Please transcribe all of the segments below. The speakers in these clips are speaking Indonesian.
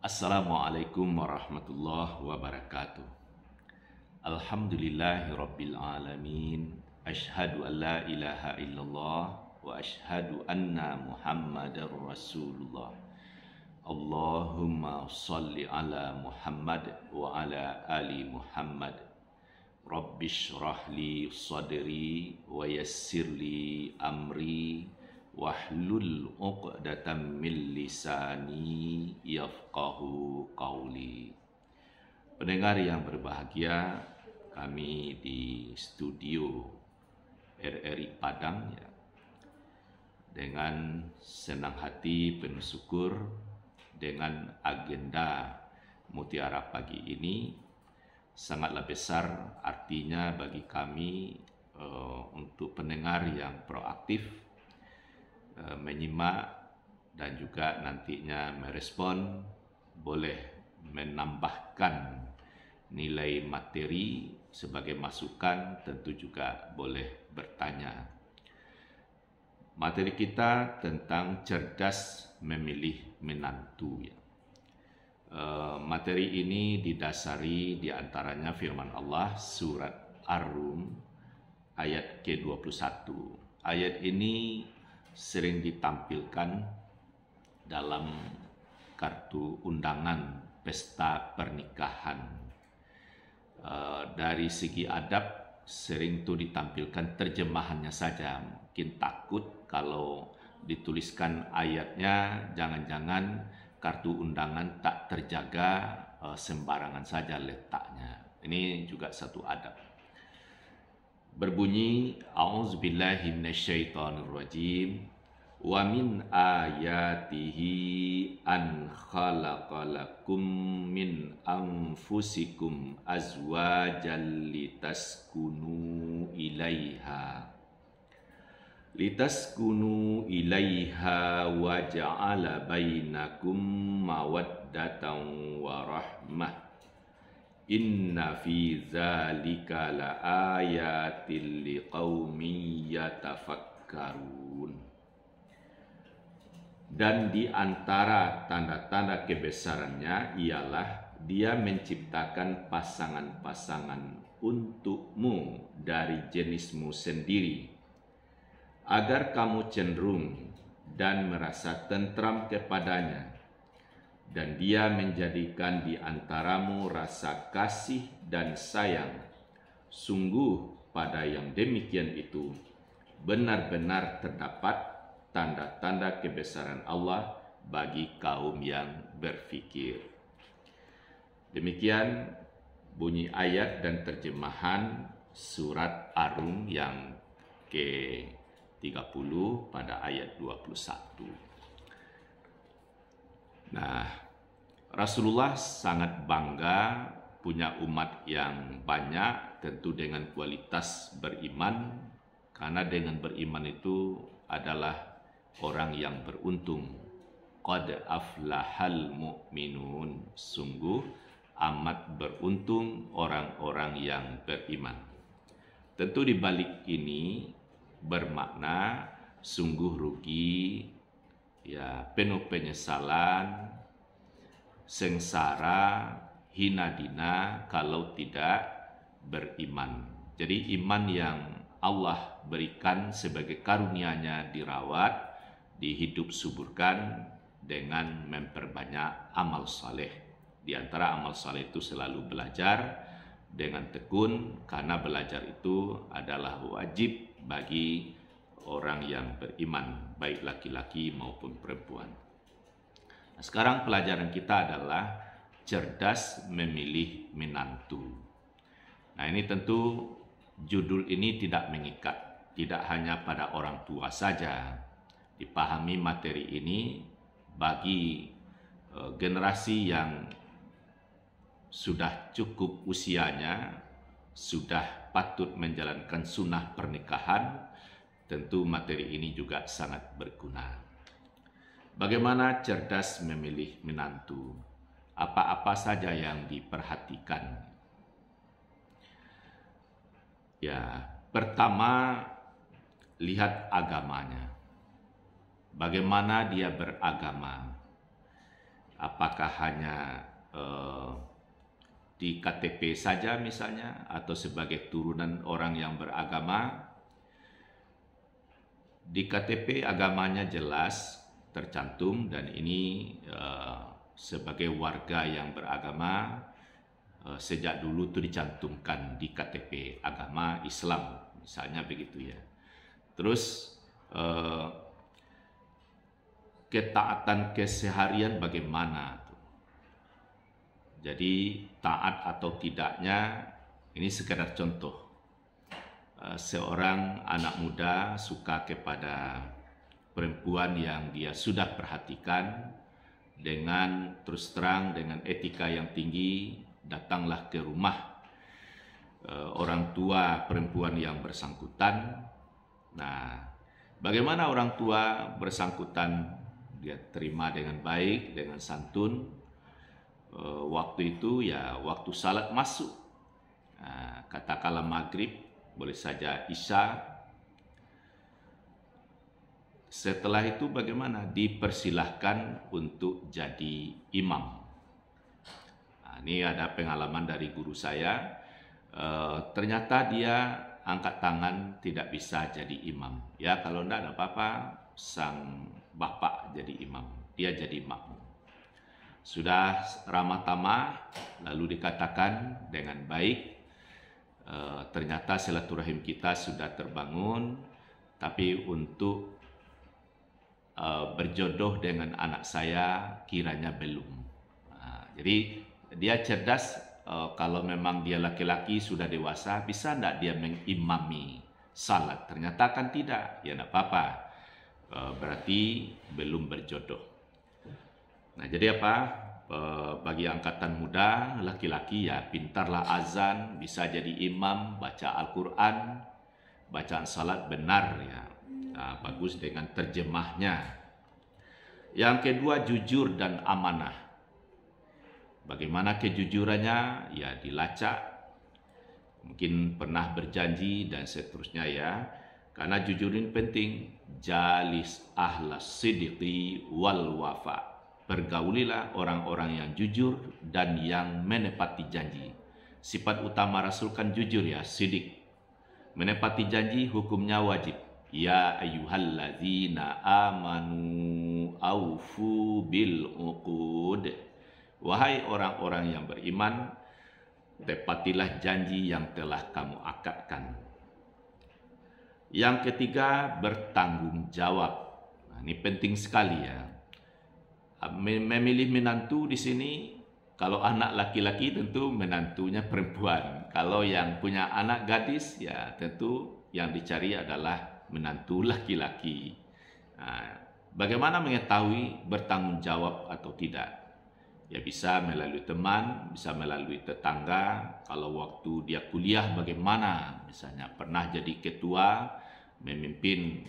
Assalamualaikum warahmatullahi wabarakatuh. Alhamdulillahi alamin. Ashhadu an la ilaha illallah wa ashhadu anna Muhammadar Rasulullah. Allahumma salli ala Muhammad wa ala ali Muhammad. Rabbi syrah li sadri wa yassir li amri wahlul uqdatan min lisani yafqahu qawli. Pendengar yang berbahagia, kami di studio RRI Padang ya. Dengan senang hati penuh syukur dengan agenda mutiara pagi ini sangatlah besar artinya bagi kami uh, untuk pendengar yang proaktif Eh, menyimak dan juga nantinya merespon, boleh menambahkan nilai materi sebagai masukan, tentu juga boleh bertanya. Materi kita tentang cerdas memilih menantu. Ya. Eh, materi ini didasari diantaranya firman Allah surat Ar-Rum ayat ke-21. Ayat ini sering ditampilkan dalam kartu undangan pesta pernikahan. Eh, dari segi adab sering itu ditampilkan terjemahannya saja. Mungkin takut kalau dituliskan ayatnya jangan-jangan kartu undangan tak terjaga eh, sembarangan saja letaknya. Ini juga satu adab berbunyi auzubillahi minasyaitonirrajim wa min ayatihi an khalaqalakum min anfusikum azwajan litaskunu ilaiha litaskunu ilaiha wa ja'ala bainakum mawaddatan wa rahmah Inna fi zalika la ayatil liqawmi yatafakkarun. Dan di antara tanda-tanda kebesarannya ialah dia menciptakan pasangan-pasangan untukmu dari jenismu sendiri agar kamu cenderung dan merasa tentram kepadanya dan dia menjadikan di antaramu rasa kasih dan sayang. Sungguh pada yang demikian itu benar-benar terdapat tanda-tanda kebesaran Allah bagi kaum yang berfikir. Demikian bunyi ayat dan terjemahan surat Arum yang ke-30 pada ayat 21. Nah, Rasulullah sangat bangga punya umat yang banyak tentu dengan kualitas beriman karena dengan beriman itu adalah orang yang beruntung. Qad aflahal mu'minun. Sungguh amat beruntung orang-orang yang beriman. Tentu di balik ini bermakna sungguh rugi ya penuh penyesalan, sengsara, hina dina kalau tidak beriman. Jadi iman yang Allah berikan sebagai karunia-Nya dirawat, dihidup suburkan dengan memperbanyak amal saleh. Di antara amal saleh itu selalu belajar dengan tekun karena belajar itu adalah wajib bagi orang yang beriman, baik laki-laki maupun perempuan. Nah, sekarang pelajaran kita adalah cerdas memilih menantu. Nah, ini tentu judul ini tidak mengikat, tidak hanya pada orang tua saja. Dipahami materi ini bagi eh, generasi yang sudah cukup usianya, sudah patut menjalankan sunnah pernikahan, Tentu materi ini juga sangat berguna. Bagaimana cerdas memilih menantu? Apa-apa saja yang diperhatikan? Ya, pertama lihat agamanya. Bagaimana dia beragama? Apakah hanya eh, di KTP saja misalnya atau sebagai turunan orang yang beragama di KTP agamanya jelas tercantum dan ini uh, sebagai warga yang beragama uh, sejak dulu itu dicantumkan di KTP agama Islam misalnya begitu ya. Terus uh, ketaatan keseharian bagaimana Jadi taat atau tidaknya ini sekedar contoh Eh, seorang anak muda suka kepada perempuan yang dia sudah perhatikan dengan terus terang dengan etika yang tinggi datanglah ke rumah eh, orang tua perempuan yang bersangkutan nah bagaimana orang tua bersangkutan dia terima dengan baik dengan santun eh, waktu itu ya waktu salat masuk nah, katakanlah maghrib boleh saja isa Setelah itu bagaimana? Dipersilahkan untuk jadi imam. Nah, ini ada pengalaman dari guru saya. E, ternyata dia angkat tangan tidak bisa jadi imam. Ya kalau tidak ada apa-apa, sang bapak jadi imam. Dia jadi imam sudah ramah tamah lalu dikatakan dengan baik ternyata silaturahim kita sudah terbangun, tapi untuk uh, berjodoh dengan anak saya kiranya belum. Nah, jadi dia cerdas uh, kalau memang dia laki-laki sudah dewasa, bisa tidak dia mengimami salat? Ternyata kan tidak, ya tidak apa-apa. Uh, berarti belum berjodoh. Nah jadi apa? Eh, bagi angkatan muda laki-laki ya pintarlah azan bisa jadi imam baca Al-Qur'an bacaan salat benar ya nah, bagus dengan terjemahnya yang kedua jujur dan amanah bagaimana kejujurannya ya dilacak mungkin pernah berjanji dan seterusnya ya karena jujur ini penting jalis ahlas sidiqi wal wafa' Bergaulilah orang-orang yang jujur dan yang menepati janji. Sifat utama Rasul kan jujur ya, sidik. Menepati janji hukumnya wajib. Ya ayyuhalladzina amanu aufu bil uqud. Wahai orang-orang yang beriman, tepatilah janji yang telah kamu akadkan. Yang ketiga, bertanggung jawab. Nah, ini penting sekali ya. Ah, memilih menantu di sini kalau anak laki-laki tentu menantunya perempuan. Kalau yang punya anak gadis ya tentu yang dicari adalah menantu laki-laki. Nah, bagaimana mengetahui bertanggung jawab atau tidak? Ya bisa melalui teman, bisa melalui tetangga. Kalau waktu dia kuliah bagaimana? Misalnya pernah jadi ketua, memimpin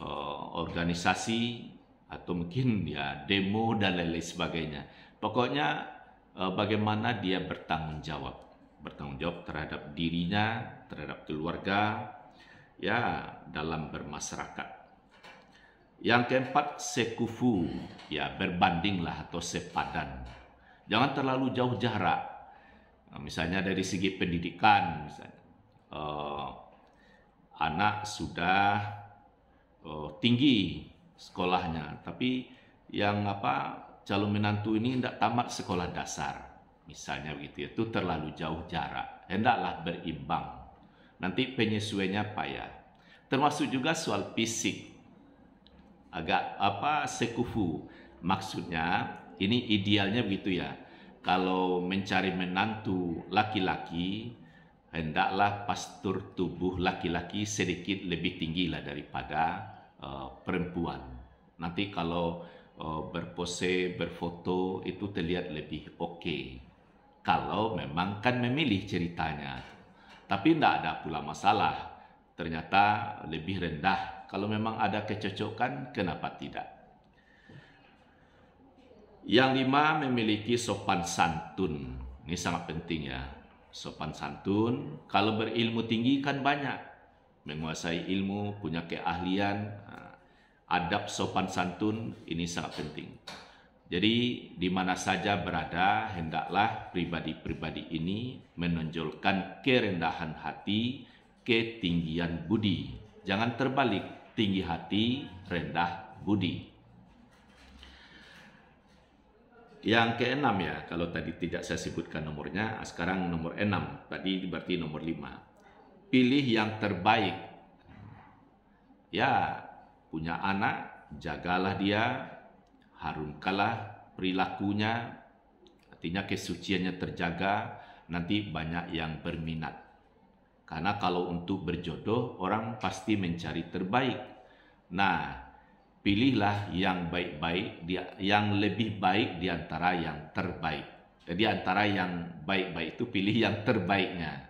uh, organisasi atau mungkin ya demo dan lain-lain sebagainya. Pokoknya eh, bagaimana dia bertanggung jawab, bertanggung jawab terhadap dirinya, terhadap keluarga, ya dalam bermasyarakat. Yang keempat sekufu, ya berbandinglah atau sepadan. Jangan terlalu jauh jarak. Nah, misalnya dari segi pendidikan, misalnya, uh, anak sudah uh, tinggi, sekolahnya, tapi yang apa calon menantu ini tidak tamat sekolah dasar, misalnya begitu itu terlalu jauh jarak, hendaklah berimbang. Nanti penyesuaiannya payah. Termasuk juga soal fisik, agak apa sekufu, maksudnya ini idealnya begitu ya. Kalau mencari menantu laki-laki, hendaklah pastur tubuh laki-laki sedikit lebih tinggi lah daripada Eh, perempuan. Nanti kalau uh, berpose, berfoto itu terlihat lebih oke. Okay. Kalau memang kan memilih ceritanya. Tapi tidak ada pula masalah. Ternyata lebih rendah. Kalau memang ada kecocokan, kenapa tidak? Yang lima memiliki sopan santun. Ini sangat penting ya. Sopan santun, kalau berilmu tinggi kan banyak menguasai ilmu, punya keahlian, ah, adab sopan santun ini sangat penting. Jadi di mana saja berada hendaklah pribadi-pribadi ini menonjolkan kerendahan hati, ketinggian budi. Jangan terbalik, tinggi hati, rendah budi. Yang keenam ya, kalau tadi tidak saya sebutkan nomornya, sekarang nomor enam, tadi berarti nomor lima pilih yang terbaik. Ya, punya anak, jagalah dia, harumkanlah perilakunya, artinya kesuciannya terjaga, nanti banyak yang berminat. Karena kalau untuk berjodoh, orang pasti mencari terbaik. Nah, pilihlah yang baik-baik, yang lebih baik di antara yang terbaik. Jadi antara yang baik-baik itu pilih yang terbaiknya.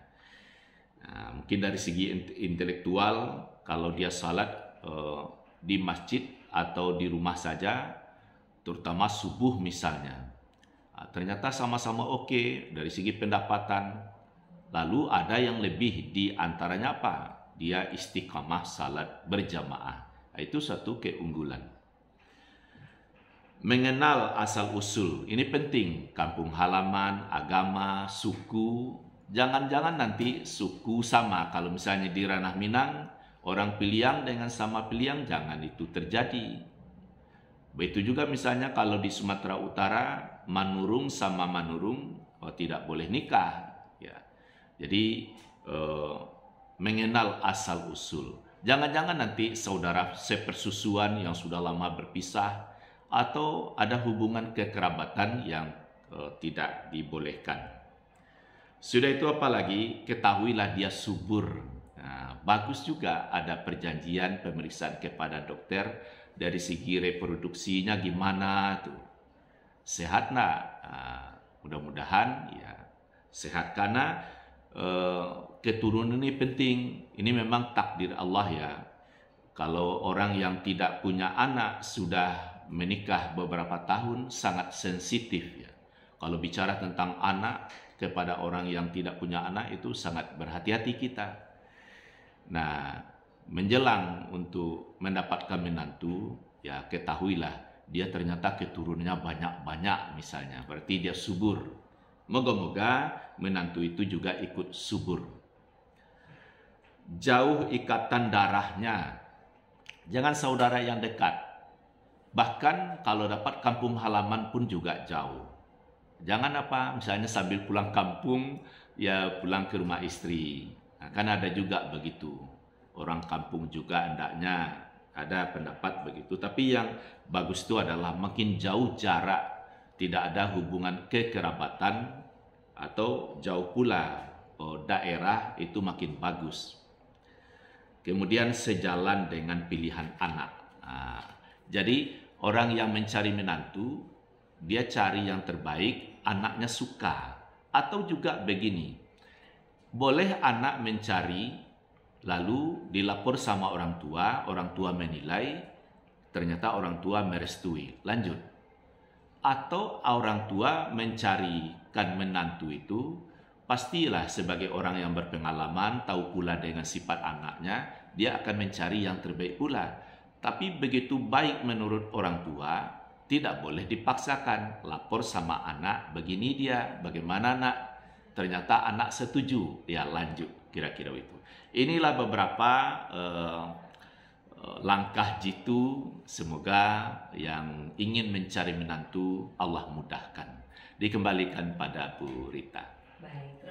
Nah, mungkin dari segi intelektual, kalau dia salat uh, di masjid atau di rumah saja, terutama subuh misalnya. uh, ternyata sama-sama oke okay dari segi pendapatan. Lalu ada yang lebih di antaranya apa? Dia istiqamah salat berjamaah. Nah, itu satu keunggulan mengenal asal usul ini penting kampung halaman agama suku Jangan-jangan nanti suku sama kalau misalnya di ranah Minang orang Piliang dengan sama Piliang jangan itu terjadi. Begitu juga misalnya kalau di Sumatera Utara Manurung sama Manurung oh, tidak boleh nikah ya. Jadi eh, mengenal asal usul. Jangan-jangan nanti saudara sepersusuan yang sudah lama berpisah atau ada hubungan kekerabatan yang eh, tidak dibolehkan. Sudah itu apalagi ketahuilah dia subur. Nah, bagus juga ada perjanjian pemeriksaan kepada dokter dari segi reproduksinya gimana tuh. Sehat Nah, mudah-mudahan ya sehat karena uh, keturunan ini penting. Ini memang takdir Allah ya. Kalau orang yang tidak punya anak sudah menikah beberapa tahun sangat sensitif ya. Kalau bicara tentang anak kepada orang yang tidak punya anak itu sangat berhati-hati kita. Nah, menjelang untuk mendapatkan menantu, ya ketahuilah dia ternyata keturunannya banyak-banyak misalnya, berarti dia subur. Moga-moga menantu itu juga ikut subur. Jauh ikatan darahnya. Jangan saudara yang dekat. Bahkan kalau dapat kampung halaman pun juga jauh Jangan apa misalnya sambil pulang kampung ya pulang ke rumah istri. Nah, kan ada juga begitu. Orang kampung juga hendaknya ada pendapat begitu. Tapi yang bagus itu adalah makin jauh jarak, tidak ada hubungan kekerabatan atau jauh pula oh, daerah itu makin bagus. Kemudian sejalan dengan pilihan anak. Nah, jadi orang yang mencari menantu dia cari yang terbaik, anaknya suka. Atau juga begini, boleh anak mencari lalu dilapor sama orang tua, orang tua menilai, ternyata orang tua merestui. Lanjut. Atau orang tua mencari, kan menantu itu, pastilah sebagai orang yang berpengalaman, tahu pula dengan sifat anaknya, dia akan mencari yang terbaik pula. Tapi begitu baik menurut orang tua, tidak boleh dipaksakan. Lapor sama anak, begini dia, bagaimana nak? Ternyata anak setuju, ya lanjut kira-kira itu. Inilah beberapa uh, langkah jitu, semoga yang ingin mencari menantu Allah mudahkan. Dikembalikan pada Bu Rita. Baik.